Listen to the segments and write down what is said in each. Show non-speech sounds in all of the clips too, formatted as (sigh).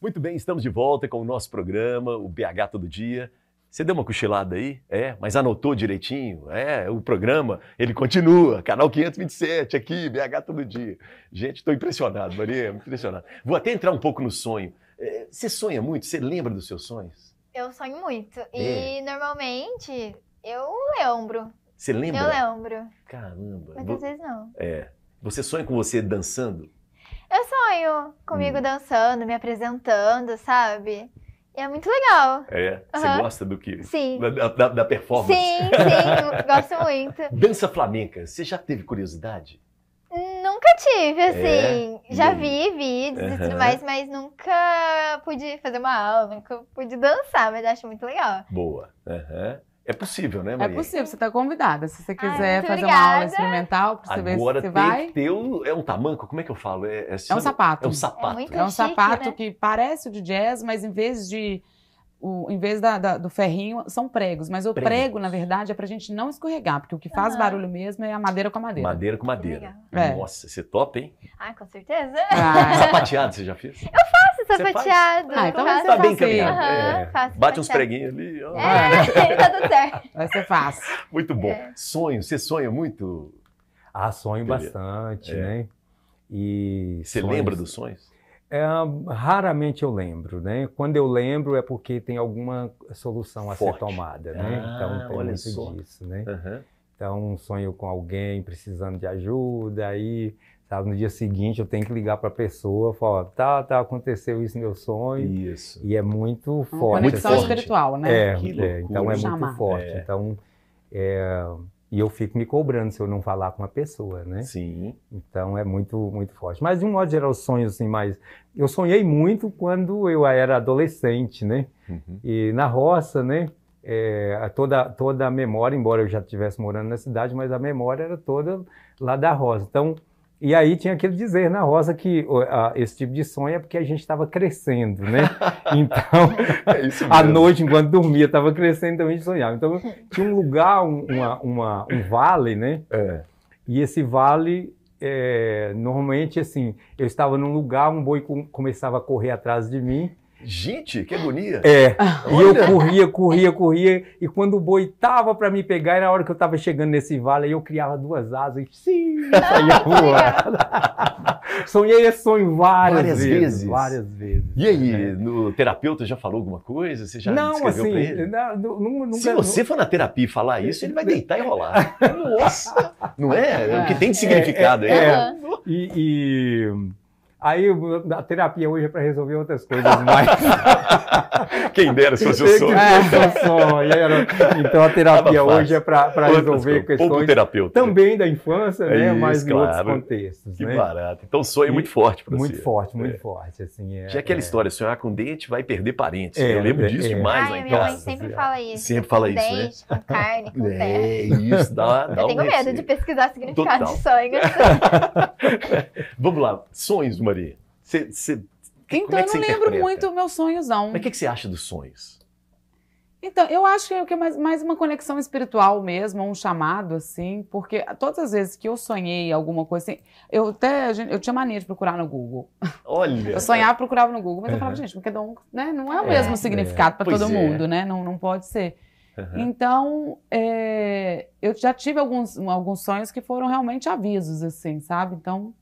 Muito bem, estamos de volta com o nosso programa, o BH Todo Dia. Você deu uma cochilada aí? É, mas anotou direitinho? É, o programa, ele continua. Canal 527 aqui, BH Todo Dia. Gente, estou impressionado, Maria, impressionado. Vou até entrar um pouco no sonho. É, você sonha muito? Você lembra dos seus sonhos? Eu sonho muito. É. E normalmente eu lembro. Você lembra? Eu lembro. Caramba. Muitas Vou... vezes não. É. Você sonha com você dançando? Eu sonho comigo hum. dançando, me apresentando, sabe? E é muito legal. É? Você uhum. gosta do que? Sim. Da, da, da performance? Sim, sim, gosto (laughs) muito. Dança flamenca, você já teve curiosidade? Nunca tive, é? assim. É? Já vi vídeos uhum. e tudo mais, mas nunca pude fazer uma aula, nunca pude dançar, mas acho muito legal. Boa. Uhum. É possível, né, é Maria? É possível, você está convidada. Se você ah, quiser Ai, fazer obrigada. uma aula experimental para você ver se você vai. Ter um, é um tamanco, como é que eu falo? É, é, é um sapato. É um sapato. É, é um sapato né? que parece o de jazz, mas em vez de o, em vez da, da, do ferrinho, são pregos. Mas o pregos. prego, na verdade, é para a gente não escorregar, porque o que faz ah. barulho mesmo é a madeira com a madeira. Madeira com madeira. É. Nossa, você é top, hein? Ah, com certeza. Ah. (laughs) Sapateado você já fez? Eu faço sapateado. Ah, então faço. você tá bem caminhado. Uhum, é. Bate uns preguinhos ali. É, (laughs) tá tudo certo. Vai ser fácil. (laughs) Muito bom. É. Sonho, você sonha muito? Ah, sonho bastante, é. né? E Você sonhos... lembra dos sonhos? É, raramente eu lembro, né? Quando eu lembro é porque tem alguma solução a Forte. ser tomada, né? Ah, então tem olha muito só. disso, né? Uhum. Então sonho com alguém precisando de ajuda, aí sabe, no dia seguinte eu tenho que ligar para a pessoa, falar, tá, tá, aconteceu isso no meu sonho. Isso. E é muito forte. Uma conexão assim. espiritual, né? É, é então é muito forte. É. Então é, e eu fico me cobrando se eu não falar com uma pessoa, né? Sim. Então é muito, muito forte. Mas de um modo geral, sonhos assim, mais. Eu sonhei muito quando eu era adolescente, né? Uhum. E na roça, né? É, toda, toda a memória, embora eu já estivesse morando na cidade, mas a memória era toda lá da roça. Então e aí tinha aquele dizer na né, Rosa que uh, esse tipo de sonho é porque a gente estava crescendo, né? (laughs) Então, é (laughs) à noite, enquanto dormia, estava crescendo, também então sonhava. Então, tinha um lugar, uma, uma, um vale, né? É. E esse vale, é, normalmente, assim, eu estava num lugar, um boi começava a correr atrás de mim, Gente, que agonia! É, Olha. e eu corria, corria, corria, e quando o boi tava para me pegar, era a hora que eu tava chegando nesse vale, aí eu criava duas asas e sim, saía (laughs) voando. Sonhei esse sonho várias, várias vezes, vezes, Várias vezes. E aí, é. no terapeuta já falou alguma coisa? Você já não, escreveu assim, pra ele? Não, assim, Se você for na terapia e falar isso, ele vai deitar e rolar. (laughs) Nossa! Não é? é? O que tem de é, significado é, é, é. E, e Aí a terapia hoje é para resolver outras coisas mais. (laughs) Quem dera se fosse o sonho. É, Então a terapia hoje é para resolver questões também da infância, é né? mas claro. em outros contextos. Que né? barato. Então o sonho é muito forte para você. Muito forte, muito é. forte. Assim, é, Já aquela é. história, sonhar com dente vai perder parentes. É, eu lembro é, disso demais. Ai, minha mãe sempre assim, fala isso. Sempre fala isso, né? Dente, com carne, com (laughs) terra. É, isso, dá, dá Eu um tenho medo de pesquisar significado Total. de sonhos. (laughs) Vamos lá, sonhos, uma Maria? então, é eu não lembro muito muito meus sonhos, não. Mas o que, que você acha dos sonhos? Então, eu acho é que é mais, mais uma conexão espiritual mesmo, um chamado, assim, porque todas as vezes que eu sonhei alguma coisa assim, eu até eu tinha mania de procurar no Google. Olha! Eu sonhava, procurava no Google, mas uhum. eu falava, gente, porque não, né, não é o é, mesmo é, significado é. para todo mundo, né? Não, não pode ser. Uhum. Então, é, eu já tive alguns, alguns sonhos que foram realmente avisos, assim, sabe? Então,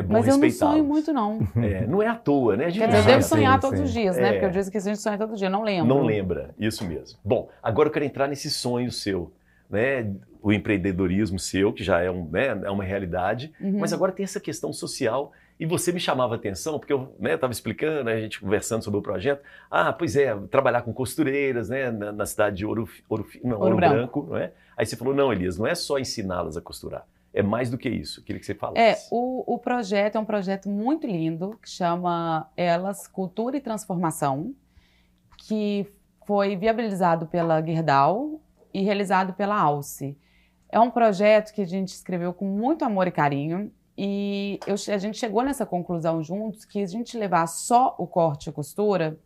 é bom Mas eu não sonho muito, não. (laughs) É, não é à toa, né? A gente Quer dizer, eu devo sonhar sim, todos sim. os dias, né? É. Porque eu disse que a gente sonha todo dia, não lembro. Não lembra, isso mesmo. Bom, agora eu quero entrar nesse sonho seu, né? O empreendedorismo seu, que já é, um, né? é uma realidade, uhum. mas agora tem essa questão social. E você me chamava atenção, porque eu estava né, explicando, né? a gente conversando sobre o projeto. Ah, pois é, trabalhar com costureiras, né? Na, na cidade de Ouro, Ouro, não, Ouro, Ouro Branco. Branco, não é? Aí você falou, não, Elias, não é só ensiná-las a costurar é mais do que isso. Queria que você falasse. É, o, o projeto é um projeto muito lindo que chama Elas Cultura e Transformação, que foi viabilizado pela Guerdal e realizado pela Alce. É um projeto que a gente escreveu com muito amor e carinho e eu, a gente chegou nessa conclusão juntos que a gente levar só o corte e costura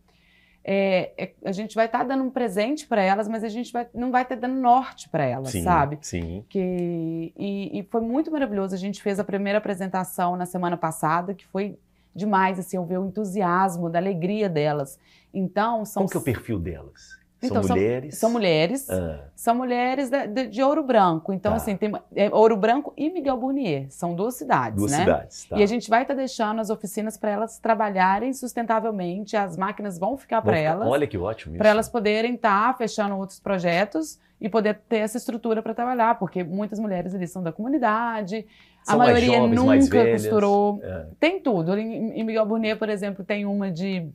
é, é, a gente vai estar tá dando um presente para elas, mas a gente vai, não vai estar tá dando norte para elas, sim, sabe? Sim. Que, e, e, foi muito maravilhoso. A gente fez a primeira apresentação na semana passada, que foi demais, assim, eu ver o entusiasmo, da alegria delas. Então, são... Qual que é o perfil delas? Então, são mulheres? São, mulheres. Ah. São mulheres de, de, de, Ouro Branco. Então, tá. assim, tem é, Ouro Branco e Miguel Burnier. São duas cidades, duas né? cidades, tá. E a gente vai estar tá deixando as oficinas para elas trabalharem sustentavelmente. As máquinas vão ficar para elas. Olha que ótimo Para elas poderem estar tá fechando outros projetos e poder ter essa estrutura para trabalhar. Porque muitas mulheres ali são da comunidade. São a maioria jovens, nunca costurou. É. Tem tudo. Em, em Miguel Burnier, por exemplo, tem uma de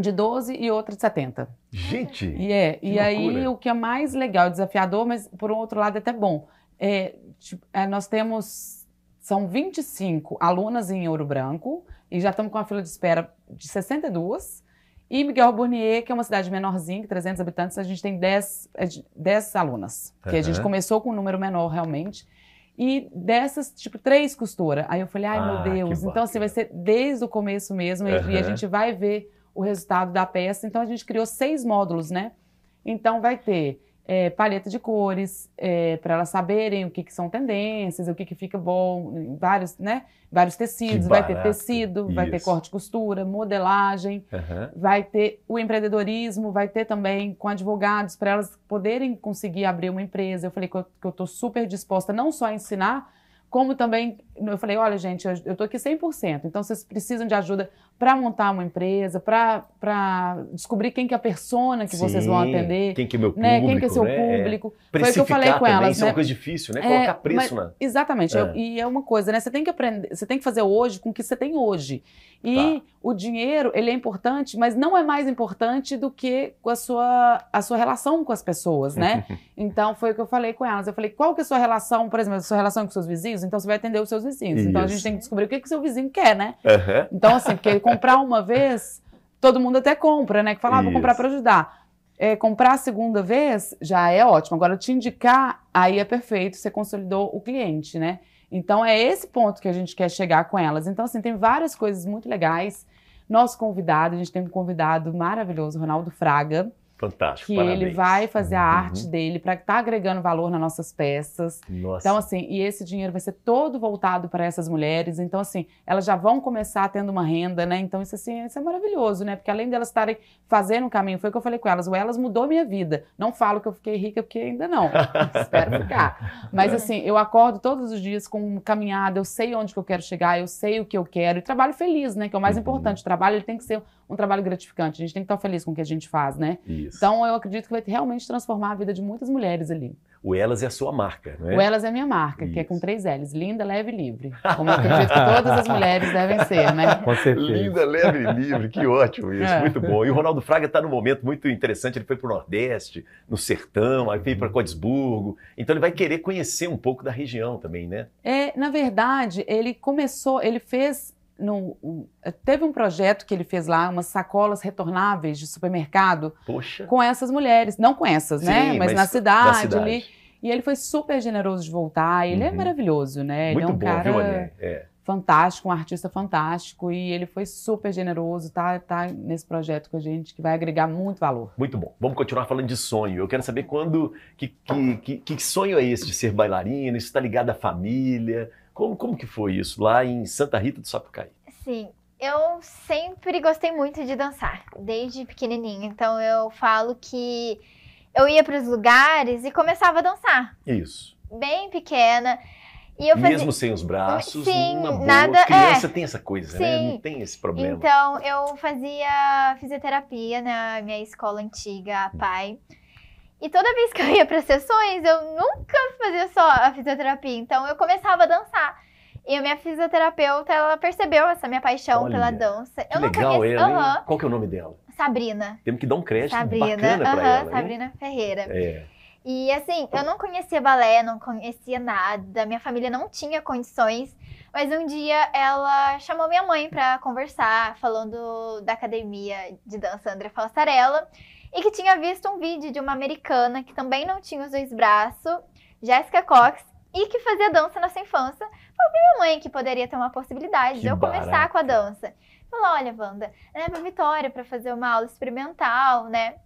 de 12 e outra de 70. Gente! E é, e aí o que é mais legal, desafiador, mas por outro lado é até bom. É, tipo, é, nós temos, são 25 alunas em Ouro Branco e já estamos com a fila de espera de 62. E Miguel Burnier, que é uma cidade menorzinha, 300 habitantes, a gente tem 10, 10 é, alunas. Uhum. Que a gente começou com um número menor realmente. E dessas, tipo, três costuras. Aí eu falei, ai ah, meu Deus. Então, assim, vai ser desde o começo mesmo. Uhum. E a gente vai ver o resultado da peça. Então a gente criou seis módulos, né? Então vai ter é, paleta de cores, é, para elas saberem o que, que, são tendências, o que, que fica bom, vários, né? Vários tecidos, vai ter tecido, Isso. vai ter corte e costura, modelagem, uhum. vai ter o empreendedorismo, vai ter também com advogados, para elas poderem conseguir abrir uma empresa. Eu falei que eu estou super disposta não só a ensinar, como também, eu falei, olha, gente, eu estou aqui 100%, então vocês precisam de ajuda para montar uma empresa, para descobrir quem que é a persona que Sim, vocês vão atender. Quem que é meu público, né? Quem que é seu né? público. É. Foi o que eu falei com elas. Isso né? é uma né? coisa difícil, né? É, Colocar preço, mas, né? Exatamente. É. e é uma coisa, né? Você tem que aprender, você tem que fazer hoje com o que você tem hoje. E tá. o dinheiro, ele é importante, mas não é mais importante do que a sua, a sua relação com as pessoas, né? (laughs) então, foi o que eu falei com elas. Eu falei, qual que é a sua relação, por exemplo, a sua relação com seus vizinhos? vizinhos, então você vai atender os seus vizinhos. Isso. Então a gente tem que descobrir o que, que seu vizinho quer, né? Uhum. Então, assim, porque (laughs) comprar uma vez, todo mundo até compra, né? Que fala, ah, vou comprar para ajudar. É, comprar a segunda vez já é ótimo. Agora, te indicar, aí é perfeito, você consolidou o cliente, né? Então, é esse ponto que a gente quer chegar com elas. Então, assim, tem várias coisas muito legais. Nosso convidado, a gente tem um convidado maravilhoso, Ronaldo Fraga Fantástico. Que parabéns. ele vai fazer a uhum. arte dele para estar tá agregando valor nas nossas peças. Nossa. Então, assim, e esse dinheiro vai ser todo voltado para essas mulheres. Então, assim, elas já vão começar tendo uma renda, né? Então, isso assim, isso é maravilhoso, né? Porque além delas estarem fazendo um caminho, foi o que eu falei com elas, o elas mudou minha vida. Não falo que eu fiquei rica, porque ainda não. (laughs) Espero ficar. Mas assim, eu acordo todos os dias com uma caminhada, eu sei onde que eu quero chegar, eu sei o que eu quero, e trabalho feliz, né? Que é o mais uhum. importante. O trabalho ele tem que ser um trabalho gratificante. A gente tem que estar feliz com o que a gente faz, né? Isso. Então eu acredito que vai realmente transformar a vida de muitas mulheres ali. O Elas é a sua marca, né? O Elas é a minha marca, Isso. que é com três L's. Linda, leve e livre. (laughs) Como eu acredito que todas as mulheres devem ser, né? Com certeza. Linda, leve e livre. Que ótimo isso. É. Muito bom. E o Ronaldo Fraga está num momento muito interessante. Ele foi para o Nordeste, no Sertão, aí veio para uhum. Codesburgo. Então ele vai querer conhecer um pouco da região também, né? É, na verdade, ele começou, ele fez no, eh, teve um projeto que ele fez lá, umas sacolas retornáveis de supermercado Poxa. com essas mulheres. Não com essas, né? Sim, né? Mas, mas na cidade, cidade, ali. E ele foi super generoso de voltar. Ele é uhum. é maravilhoso, né? Muito ele é um bom, cara viu, é. fantástico, um artista fantástico. E ele foi super generoso, tá, tá nesse projeto com a gente, que vai agregar muito valor. Muito bom. Vamos continuar falando de sonho. Eu quero saber quando. Que, que, que, que sonho é esse de ser bailarina? Isso está ligado à família? Como, como que foi isso lá em Santa Rita do Sapucaí? Sim, eu sempre gostei muito de dançar, desde pequenininha. Então eu falo que eu ia para os lugares e começava a dançar. Isso. Bem pequena. E eu fazia... Mesmo sem os braços, Sim, boa, nada... criança é. tem essa coisa, né? Sim. né? Não tem esse problema. Então, eu fazia fisioterapia na minha escola antiga, a hum. PAI. Hum. E toda vez que eu ia para sessões, eu nunca fazia só a fisioterapia. Então eu começava a dançar. E a minha fisioterapeuta, ela percebeu essa minha paixão Olha, pela dança. Que eu legal conheci... ela, uhum. Qual que é o nome dela? Sabrina. Temos que dar um crédito Sabrina, bacana uhum, pra ela. Sabrina hein? Ferreira. É. E assim, eu não conhecia balé, não conhecia nada, minha família não tinha condições, mas um dia ela chamou minha mãe para conversar, falando da academia de dança André Falsarella, e que tinha visto um vídeo de uma americana que também não tinha os dois braços, Jessica Cox, e que fazia dança na sua infância. Falou pra minha mãe que poderia ter uma possibilidade que de eu começar com a dança. Falou: olha, Wanda, né, a Vitória para fazer uma aula experimental, né?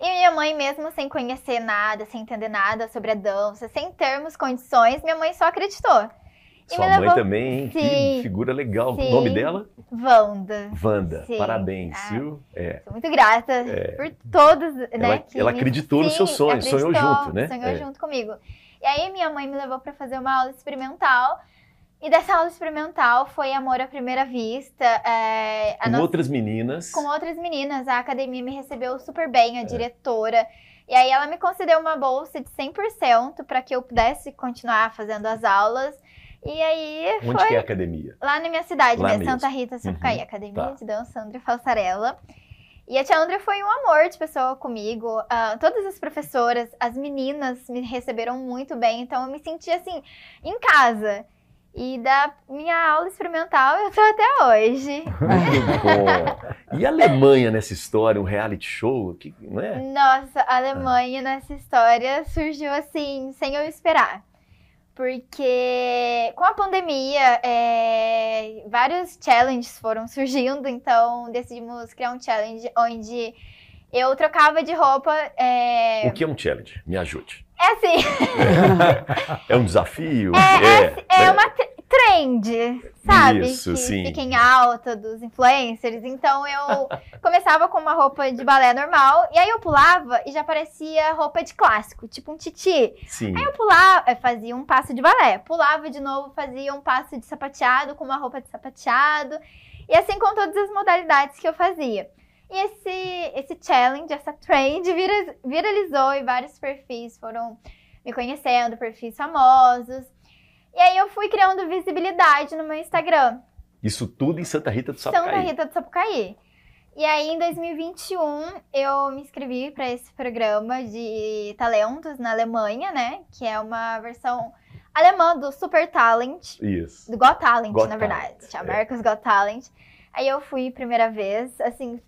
E minha mãe, mesmo sem conhecer nada, sem entender nada sobre a dança, sem termos condições, minha mãe só acreditou. Sua mãe levou... também, hein? Que figura legal. O nome dela? Wanda. Wanda, Sim. parabéns, ah, viu? É. Sou muito grata é. por todos, né? Ela, que ela acreditou Sim, no seu sonho, sonhou junto, né? Sonhou é. junto comigo. E aí minha mãe me levou para fazer uma aula experimental. E dessa aula experimental foi Amor à Primeira Vista. É, com nossa... outras meninas. Com outras meninas. A academia me recebeu super bem, a é. diretora. E aí ela me concedeu uma bolsa de 100% para que eu pudesse continuar fazendo as aulas. E aí Onde foi... que é a academia? Lá na minha cidade, lá né? Santa Rita, Sapucaí, uhum. Academia tá. de Dança André Falsarella. E a tia André foi um amor de pessoa comigo. Uh, todas as professoras, as meninas me receberam muito bem. Então eu me senti assim, em casa. E da minha aula experimental eu tô até hoje. (laughs) e a Alemanha nessa história, um reality show? Que, não é? Nossa, a Alemanha ah. nessa história surgiu assim, sem eu esperar porque com a pandemia é, vários challenges foram (laughs) surgindo, então decidimos criar um challenge onde eu trocava de roupa. É... O que é um challenge? Me ajude. É assim. (laughs) é um desafio. É, é, é, assim, é né? uma trend, sabe? Isso, que sim. fica em alta dos influencers. Então eu (laughs) começava com uma roupa de balé normal, e aí eu pulava e já parecia roupa de clássico, tipo um titi. Sim. Aí eu pulava, eh, fazia um passo de balé, pulava de novo, fazia um passo de sapateado com uma roupa de sapateado. E assim com todas as modalidades que eu fazia. E esse, esse challenge, essa trend viralizou e vários perfis foram me conhecendo, perfis famosos. E aí eu fui criando visibilidade no meu Instagram. Isso tudo em Santa Rita do Sapucaí. Santa Rita do Sapucaí. E aí em 2021 eu me inscrevi para esse programa de talentos na Alemanha, né? Que é uma versão alemã do Super Talent. Isso. Do Got Talent, Got na verdade. Talent. É. America's Got Talent. Aí eu fui primeira vez, assim,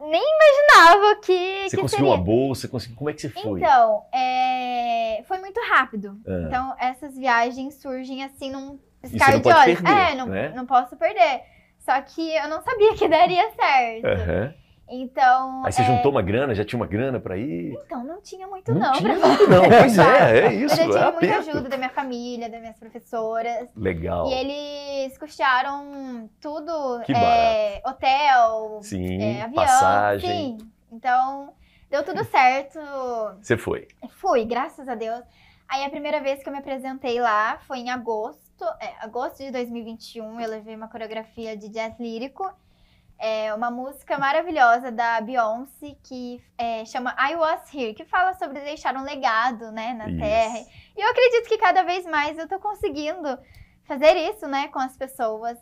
nem imaginava que. Você que conseguiu seria. uma bolsa? Conseguiu... Como é que você foi? Então, é... foi muito rápido. Ah. Então, essas viagens surgem assim num piscar de olhos. é, não, né? não posso perder. Só que eu não sabia que daria certo. Uhum. Então. Aí você é... juntou uma grana, já tinha uma grana para ir? Então, não tinha muito, não. Não tinha muito, não. (laughs) Pois é, é isso. Mas eu tive é muita ajuda da minha família, das minhas professoras. Legal. E eles custearam tudo: que é, hotel, sim, é, avião. Passagem. Sim. Então, deu tudo certo. Você foi? Fui, graças a Deus. Aí a primeira vez que eu me apresentei lá foi em agosto. É, agosto de 2021, eu levei uma coreografia de jazz lírico é uma música maravilhosa da Beyoncé que é, chama I Was Here, que fala sobre deixar um legado, né, na isso. Terra. E eu acredito que cada vez mais eu tô conseguindo fazer isso, né, com as pessoas.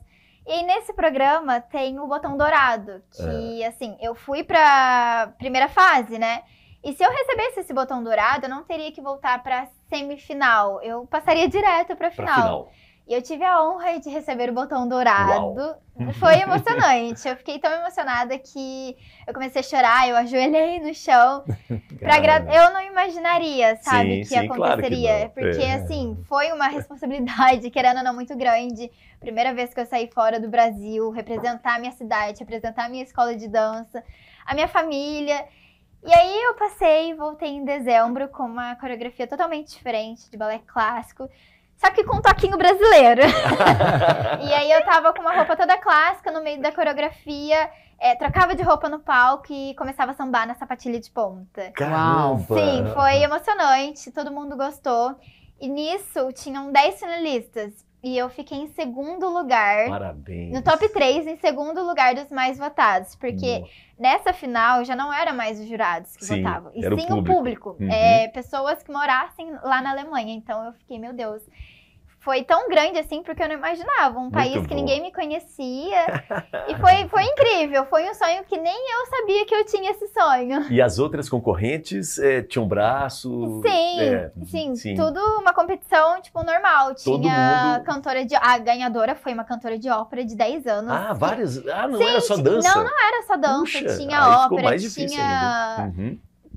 E nesse programa tem o botão dourado, que é. assim, eu fui pra primeira fase, né? E se eu recebesse esse botão dourado, eu não teria que voltar pra semifinal. Eu passaria direto pra final. Pra final. E eu tive a honra de receber o botão dourado. Uau. Foi emocionante. Eu fiquei tão emocionada que eu comecei a chorar, eu ajoelhei no chão. (laughs) Gra... Eu não imaginaria, sabe, sim, que sim, aconteceria. Claro que porque, é. assim, foi uma responsabilidade, querendo ou não, muito grande. Primeira vez que eu saí fora do Brasil, representar a minha cidade, representar a minha escola de dança, a minha família. E aí eu passei, voltei em dezembro com uma coreografia totalmente diferente de balé clássico. Só que com um toquinho brasileiro. (laughs) e aí eu tava com uma roupa toda clássica no meio da coreografia. É, trocava de roupa no palco e começava a sambar na sapatilha de ponta. Caramba! Sim, foi emocionante, todo mundo gostou. E nisso tinham 10 finalistas. E eu fiquei em segundo lugar. Parabéns. No top 3, em segundo lugar dos mais votados. Porque Nossa. nessa final já não era mais os jurados que sim, votavam. E sim o público. O público uhum. é, pessoas que morassem lá na Alemanha. Então eu fiquei, meu Deus foi tão grande assim, porque eu não imaginava. Um Muito país que ninguém me conhecia. (laughs) e foi, foi incrível. Foi um sonho que nem eu sabia que eu tinha esse sonho. E as outras concorrentes é, tinham braço? Sim, é, sim, sim, Tudo uma competição, tipo, normal. Todo tinha mundo... cantora de. A ganhadora foi uma cantora de ópera de 10 anos. Ah, várias. Ah, não sim, era só dança? Não, não era só dança. Puxa, tinha ópera, tinha.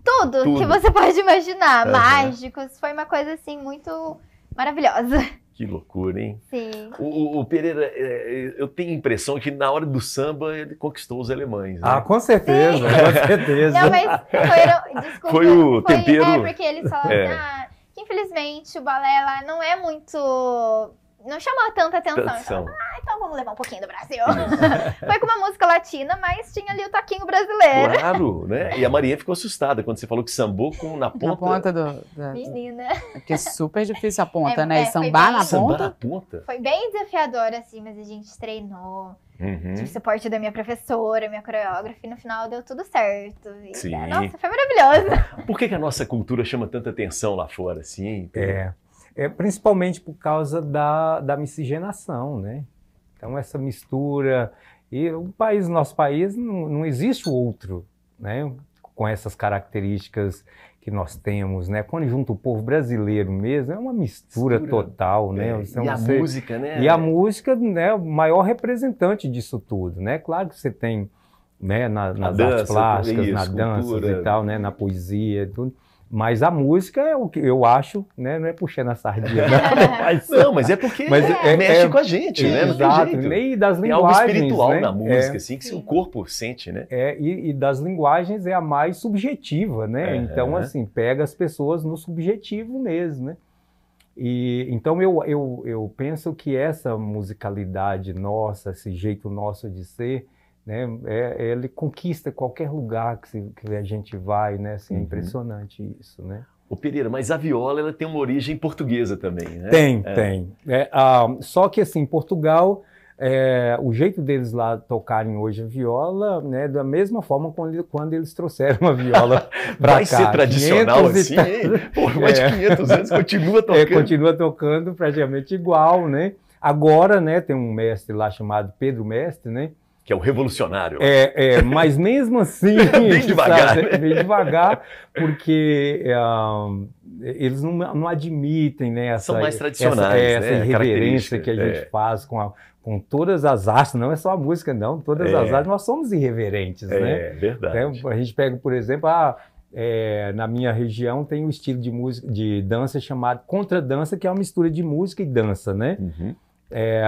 Tudo, uhum. tudo, que você pode imaginar, uhum. mágicos. Foi uma coisa assim muito maravilhosa. Que loucura, hein? Sim. O, o, Pereira, é, é, eu tenho a impressão que na hora do samba ele conquistou os alemães. Né? Ah, com certeza, Sim. com certeza. Não, mas foram, desculpa, foi o foi, é, tempero. É, porque eles falaram, é. Assim, ah, que infelizmente o balé lá não é muito não chamou tanta atenção. atenção. ah, então vamos levar um pouquinho do Brasil. (laughs) Foi com uma música latina, mas tinha ali o taquinho brasileiro. Claro, né? E a Maria ficou assustada quando você falou que sambou com, na ponta. Na ponta do. Da... Menina. Porque é super difícil a ponta, é, né? É, Sambar bem... na Sambar ponta. na ponta. Foi bem desafiador, assim, mas a gente treinou. Uhum. Tive suporte da minha professora, minha coreógrafa, e no final deu tudo certo. E, né, Sim. Nossa, foi maravilhoso. Por que, que a nossa cultura chama tanta atenção lá fora, assim? É. É, principalmente por causa da, da miscigenação, né? Então, essa mistura. E o país, nosso país, não, não existe outro, né? Com essas características que nós temos, né? Quando junta o povo brasileiro mesmo, é uma mistura, mistura. total, né? É. Então, e a você... música, né? E a música, né? O maior representante disso tudo, né? Claro que você tem, né? Na, nas dança, artes plásticas, isso, na dança e tal, né? Na poesia, tudo. Mas a música é o que eu acho, né? Não é puxando a sardinha. Não, (laughs) né? não mas é porque mas é, é mexe é, com a gente, é, né? Não exato. E das linguagens. Tem algo espiritual né? na música, é. assim, que o corpo sente, né? É, e, e, das linguagens é a mais subjetiva, né? Então, assim, pega as pessoas no subjetivo mesmo, né? E, então eu, eu, eu penso que essa musicalidade nossa, esse jeito nosso de ser, né? É, é, ele conquista qualquer lugar que, se, que a gente vai, né? Assim, é uhum. É impressionante isso, né? O Pereira, mas a viola ela tem uma origem portuguesa também, né? Tem, é. tem. É, ah, só que assim, Portugal, é, o jeito deles lá tocarem hoje a viola, né, é da mesma forma quando, quando eles trouxeram a viola (laughs) para cá. Vai ser tradicional assim? por mais de 500 anos continua (laughs) tocando. continua tocando praticamente igual, né? Agora, né, tem um mestre lá chamado Pedro Mestre, né? que é o revolucionário. É, é (laughs) mas mesmo assim. bem devagar. Sabe, né? é Bem devagar, porque é, eles não, não admitem né, essa, São mais tradicionais, essa, é, né? essa irreverência que a gente é. faz com, a, com todas as artes, não é só a música, não. Todas é. as artes nós somos irreverentes, né? É então, verdade. Então, a gente pega, por exemplo, a, ah, é, na minha região tem um estilo de música de dança chamado contradança, que é uma mistura de música e dança, né? Uhum. É,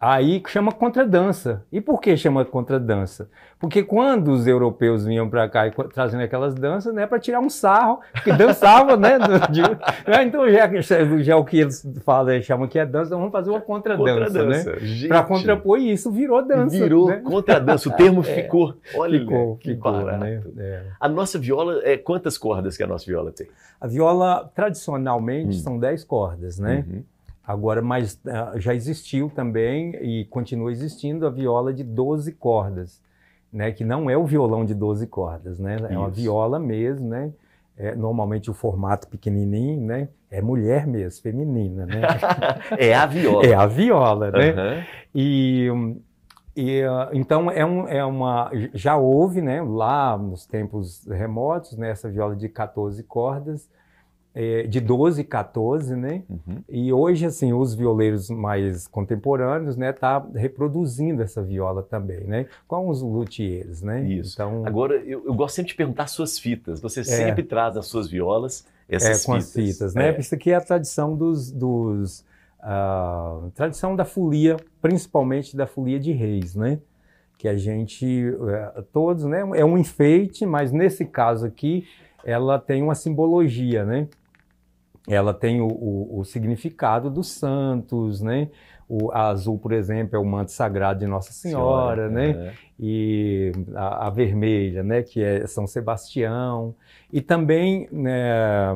Aí chama contradança. E por que chama contradança? Porque quando os europeus vinham para cá e trazendo aquelas danças, né, para tirar um sarro, que dançava, né? De, (laughs) né então já, já, o que eles falam, chamam que é dança, então vamos fazer uma contradança, né? contradança né? Para contrapor isso virou dança. Virou né? contradança, o termo (laughs) é, ficou. Olha, ficou, que ficou, né? barato. Né? É. A nossa viola é quantas cordas que a nossa viola tem? A viola tradicionalmente hum. são 10 cordas, né? Uhum. Agora, mas ah, já existiu também e continua existindo a viola de 12 cordas, né? Que não é o violão de 12 cordas, né? É uma viola mesmo, né? É, normalmente o formato pequenininho, né? É mulher mesmo, feminina, né? (laughs) é a viola. É a viola, né? Uhum. E, e ah, então é, um, é uma já houve, né? Lá nos tempos remotos, né? Essa viola de 14 cordas é, de 12, 14, né? Uhum. E hoje, assim, os violeiros mais contemporâneos, né, tá reproduzindo essa viola também, né? Com os luthiers, né? Isso. Então, Agora, eu, eu gosto sempre de perguntar suas fitas. Você é, sempre traz as suas violas, essas é, com fitas. as fitas, né? É. Isso aqui é a tradição dos... dos uh, tradição da folia, principalmente da folia de reis, né? que a gente eh, todos, né, é um enfeite, mas nesse caso aqui ela tem uma simbologia, né? Ela tem o, o, o significado dos santos, né? O azul, por exemplo, é o manto sagrado de Nossa Senhora, Senhora né? É. E a, a, vermelha, né? Que é São Sebastião. E também né,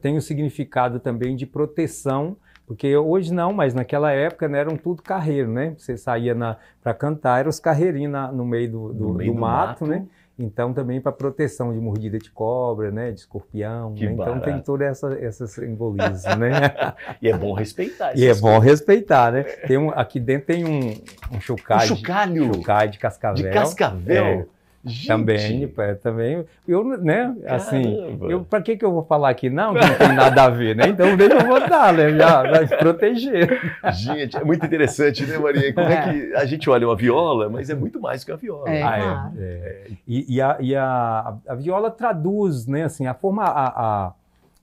tem o significado também de proteção, porque hoje não, mas naquela época né, eram tudo carreiro, né? Você saía para cantar, eram os carreirinhos na, no meio do, do, no meio do, do mato, mato, né? Então, também para proteção de mordida de cobra, né? De escorpião. Né? Então, tem toda essa, essas simbolias, né? (laughs) e é bom respeitar. E é coisas. bom respeitar, né? Tem um, aqui dentro tem um, um chocalho. Um De, de cascavel. De cascavel? É, Gente. Também, pá, também. Eu, né, assim, eu, pra que que eu vou falar aqui? Não, não tem nada a ver, né? Então deixa eu botar, né? Já, já proteger. Gente, é muito interessante, né, Maria? Como é. é. que a gente olha uma viola, mas é muito mais que uma viola. É, ah, é, é. E, e, a, e a, a, viola traduz, né, assim, a forma, a, a,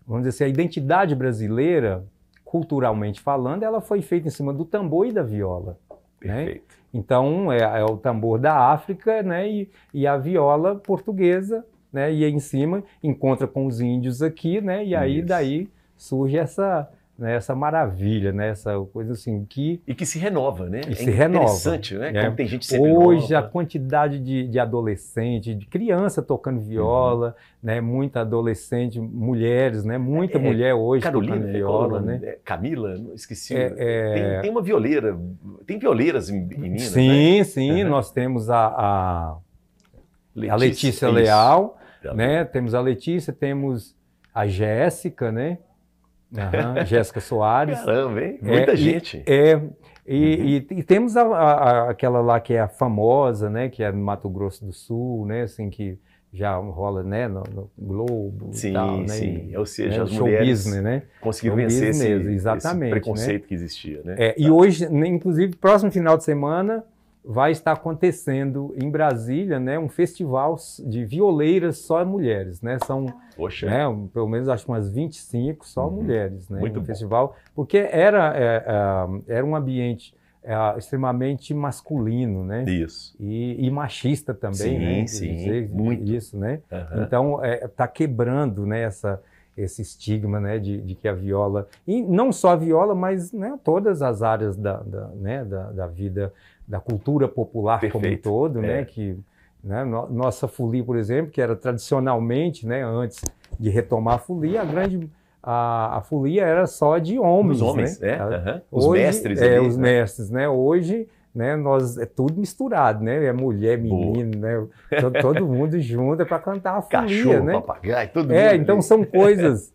vamos dizer assim, a identidade brasileira, culturalmente falando, ela foi feita em cima do tambor e da viola. Né? Perfeito. Né? Então, é, é, o tambor da África né? e, e a viola portuguesa, né? e aí em cima encontra com os índios aqui, né? e aí Isso. daí surge essa, né, essa maravilha, né, essa coisa assim que... E que se renova, né? E é se renova. interessante, né? É. Como tem gente sempre Hoje, nova. a quantidade de, de adolescente, de criança tocando viola, uhum. né, muita adolescente, mulheres, né, muita é, é mulher hoje Carolina, tocando é viola, né? É Camila, esqueci. Tem, tem, uma violeira, tem violeiras em, Sim, né? sim, uhum. nós temos a, a... Letícia, a Letícia Leal, isso. né? Temos a Letícia, temos a Jéssica, né? Uhum, Jéssica Soares. Caramba, hein? É, Muita é, gente. E, é, e, uhum. e, e temos a, a, aquela lá que é a famosa, né? Que é no Mato Grosso do Sul, né? Assim, que já rola, né? No, no Globo sim, e tal, né? Sim, Ou seja, né? as Show mulheres business, né, né? conseguiram Show vencer business, esse, esse, né? preconceito né? que existia, né? É, e tá. hoje, inclusive, próximo final de semana vai estar acontecendo em Brasília, né, um festival de violeiras só mulheres, né? São, Poxa. Né, pelo menos acho umas 25 só uhum. mulheres, né, Muito um festival, porque era é, é, era um ambiente é, extremamente masculino, né? Isso. E, e machista também, sim, né? Sim, muito. Isso, né? Uhum. Então está é, quebrando, né? Essa esse estigma né, de, de, que a viola, e não só a viola, mas né, todas as áreas da, da, né, da, da vida da cultura popular Perfeito. como um todo, né, é. né? Que né? nossa folia, por exemplo, que era tradicionalmente, né, antes de retomar a folia, a grande a, a folia era só de homens, os homens, né? É, uhum. Hoje, os mestres, é, ali, os né? mestres, né? Hoje né, nós é tudo misturado, né? É mulher, menino, né? Todo, todo mundo (laughs) junto é para cantar a folia, Cachorro, né? papagaio, todo É, então são (laughs) coisas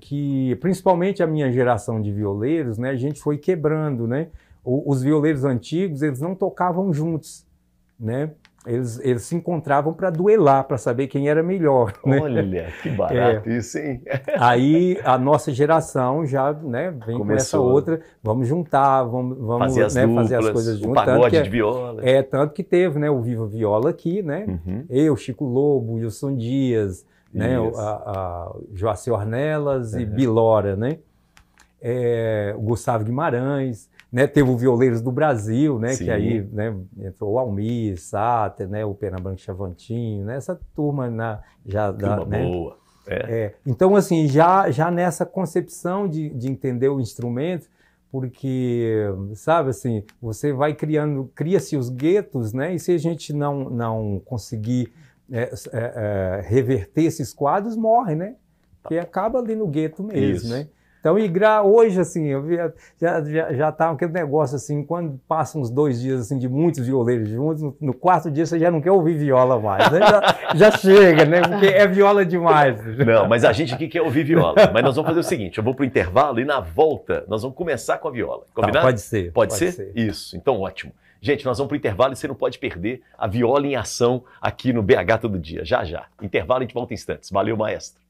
que, principalmente a minha geração de violeiros, né? A gente foi quebrando, né? os violeiros antigos eles não tocavam juntos, né? Eles, eles se encontravam para duelar, para saber quem era melhor. (laughs) Né? Olha, que é. barato é. isso, hein? (laughs) Aí a nossa geração já né, vem Começou. com essa outra, vamos juntar, vamos, vamos fazer, as né, duplas, fazer as coisas juntas. pagode é, de viola. É, tanto que teve né, o Viva Viola aqui, né? Uhum. Eu, Chico Lobo, Wilson Dias, né, isso. a, a Joacir Ornelas e uhum. Bilora, né? É, o Gustavo Guimarães né, teve o Violeiros do Brasil, né, Sim. que aí né, entrou o Almir, Sáter, né, o Pernambuco Chavantinho, né, essa turma na, já da, né, boa. É. É, então, assim, já, já nessa concepção de, de entender o instrumento, porque, sabe, assim, você vai criando, cria-se os guetos, né, e se a gente não, não conseguir é, é, é reverter esses quadros, morre, né, tá. porque acaba ali no gueto mesmo, Isso. né. Então, e hoje, assim, eu via, já estava já, já tá aquele negócio assim, quando passam uns dois dias assim de muitos violeiros juntos, no, no quarto dia você já não quer ouvir viola mais, né? já, (laughs) já, chega, né? Porque é viola demais. Não, mas a gente aqui quer ouvir viola. Mas nós vamos fazer o seguinte: eu vou para o intervalo e na volta nós vamos começar com a viola. Tá, Combinado? Tá, pode ser. Pode, pode ser? ser? Isso, então ótimo. Gente, nós vamos para o intervalo e você não pode perder a viola em ação aqui no BH todo dia. Já, já. Intervalo, a gente volta em instantes. Valeu, maestro.